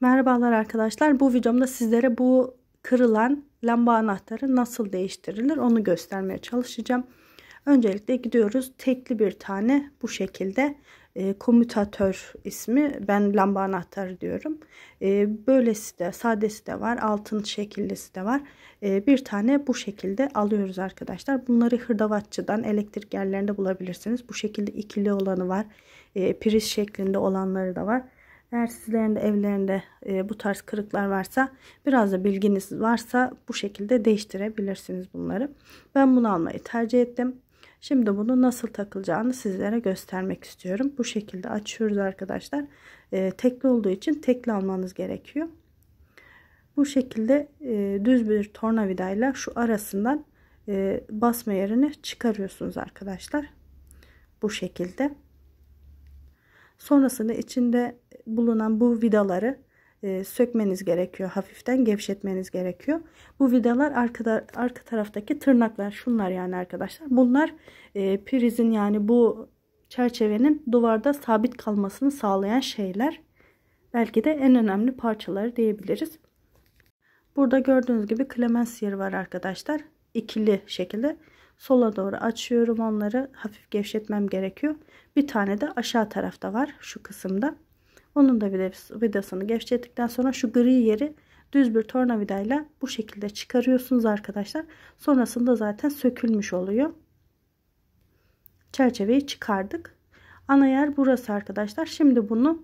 Merhabalar arkadaşlar. Bu videomda sizlere bu kırılan lamba anahtarı nasıl değiştirilir onu göstermeye çalışacağım. Öncelikle gidiyoruz. Tekli bir tane bu şekilde e, komütatör ismi. Ben lamba anahtarı diyorum. E, böylesi de sadesi de var. Altın şekillisi de var. E, bir tane bu şekilde alıyoruz arkadaşlar. Bunları hırdavatçıdan elektrik yerlerinde bulabilirsiniz. Bu şekilde ikili olanı var. E, priz şeklinde olanları da var. Eğer sizlerin de evlerinde e, bu tarz kırıklar varsa biraz da bilginiz varsa bu şekilde değiştirebilirsiniz bunları. Ben bunu almayı tercih ettim. Şimdi bunu nasıl takılacağını sizlere göstermek istiyorum. Bu şekilde açıyoruz arkadaşlar. E, tekli olduğu için tekli almanız gerekiyor. Bu şekilde e, düz bir tornavidayla şu arasından e, basma yerini çıkarıyorsunuz arkadaşlar. Bu şekilde. Sonrasında içinde bulunan bu vidaları e, sökmeniz gerekiyor. Hafiften gevşetmeniz gerekiyor. Bu vidalar arkada, arka taraftaki tırnaklar şunlar yani arkadaşlar. Bunlar e, prizin yani bu çerçevenin duvarda sabit kalmasını sağlayan şeyler. Belki de en önemli parçaları diyebiliriz. Burada gördüğünüz gibi klemensiyer var arkadaşlar. İkili şekilde sola doğru açıyorum onları hafif gevşetmem gerekiyor. Bir tane de aşağı tarafta var şu kısımda. Onun da vidasını gevşettikten sonra şu gri yeri düz bir tornavidayla bu şekilde çıkarıyorsunuz arkadaşlar. Sonrasında zaten sökülmüş oluyor. Çerçeveyi çıkardık. Ana yer burası arkadaşlar. Şimdi bunu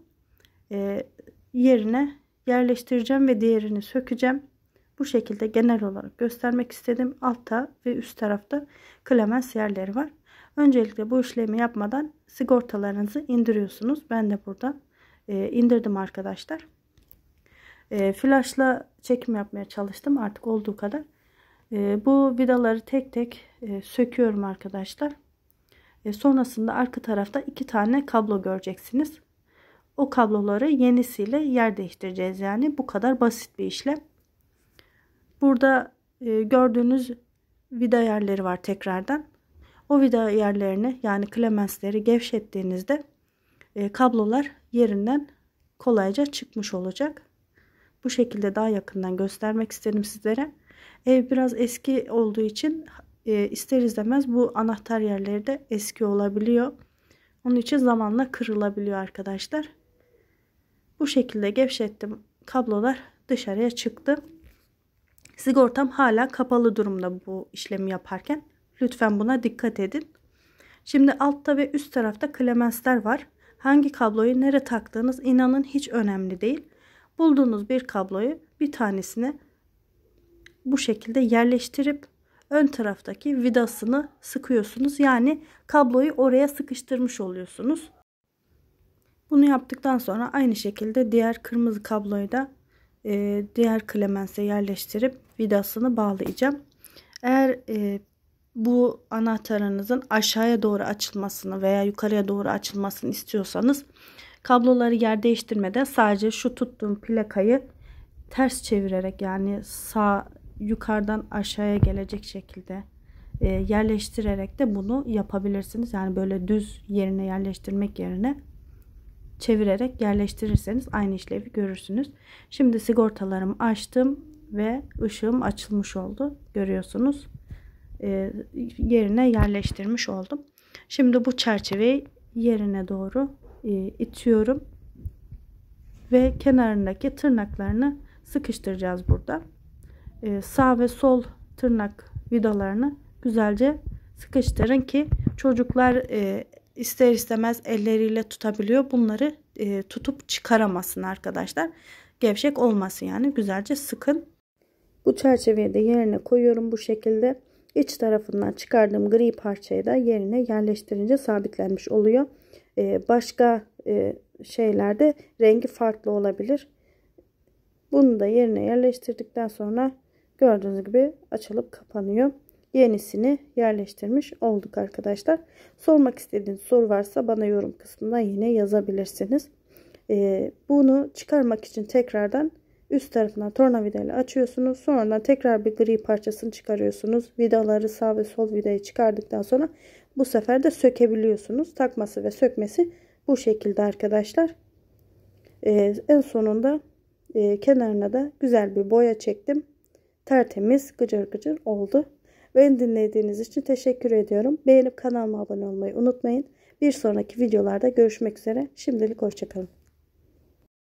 e, yerine yerleştireceğim ve diğerini sökeceğim. Bu şekilde genel olarak göstermek istedim. Altta ve üst tarafta klemens yerleri var. Öncelikle bu işlemi yapmadan sigortalarınızı indiriyorsunuz. Ben de burada e, indirdim arkadaşlar. E, flaşla çekim yapmaya çalıştım artık olduğu kadar. E, bu vidaları tek tek e, söküyorum arkadaşlar. E, sonrasında arka tarafta iki tane kablo göreceksiniz. O kabloları yenisiyle yer değiştireceğiz. Yani bu kadar basit bir işlem. Burada e, gördüğünüz vida yerleri var tekrardan. O vida yerlerini yani klemensleri gevşettiğinizde e, kablolar yerinden kolayca çıkmış olacak. Bu şekilde daha yakından göstermek isterim sizlere. Ev biraz eski olduğu için e, ister izlemez bu anahtar yerleri de eski olabiliyor. Onun için zamanla kırılabiliyor arkadaşlar. Bu şekilde gevşettim. Kablolar dışarıya çıktı. Sigortam hala kapalı durumda bu işlemi yaparken. Lütfen buna dikkat edin. Şimdi altta ve üst tarafta klemensler var hangi kabloyu nere taktığınız inanın hiç önemli değil. Bulduğunuz bir kabloyu bir tanesine bu şekilde yerleştirip ön taraftaki vidasını sıkıyorsunuz. Yani kabloyu oraya sıkıştırmış oluyorsunuz. Bunu yaptıktan sonra aynı şekilde diğer kırmızı kabloyu da e, diğer klemense yerleştirip vidasını bağlayacağım. Eğer e, bu anahtarınızın aşağıya doğru açılmasını veya yukarıya doğru açılmasını istiyorsanız kabloları yer değiştirmeden sadece şu tuttuğum plakayı ters çevirerek yani sağ yukarıdan aşağıya gelecek şekilde e, yerleştirerek de bunu yapabilirsiniz. Yani böyle düz yerine yerleştirmek yerine çevirerek yerleştirirseniz aynı işlevi görürsünüz. Şimdi sigortalarımı açtım ve ışığım açılmış oldu. Görüyorsunuz. E, yerine yerleştirmiş oldum. Şimdi bu çerçeveyi yerine doğru e, itiyorum. Ve kenarındaki tırnaklarını sıkıştıracağız burada. E, sağ ve sol tırnak vidalarını güzelce sıkıştırın ki çocuklar ister istemez elleriyle tutabiliyor. Bunları tutup çıkaramasın arkadaşlar. Gevşek olmasın yani güzelce sıkın. Bu çerçeveyi de yerine koyuyorum bu şekilde iç tarafından çıkardığım gri parçayı da yerine yerleştirince sabitlenmiş oluyor. Ee, başka e, şeylerde rengi farklı olabilir. Bunu da yerine yerleştirdikten sonra gördüğünüz gibi açılıp kapanıyor. Yenisini yerleştirmiş olduk arkadaşlar. Sormak istediğiniz soru varsa bana yorum kısmına yine yazabilirsiniz. Ee, bunu çıkarmak için tekrardan Üst tarafından torna vidayla açıyorsunuz. Sonra tekrar bir gri parçasını çıkarıyorsunuz. Vidaları sağ ve sol vidayı çıkardıktan sonra bu sefer de sökebiliyorsunuz. Takması ve sökmesi bu şekilde arkadaşlar. Ee, en sonunda e, kenarına da güzel bir boya çektim. Tertemiz gıcır gıcır oldu. Beni dinlediğiniz için teşekkür ediyorum. Beğenip kanalıma abone olmayı unutmayın. Bir sonraki videolarda görüşmek üzere. Şimdilik hoşçakalın.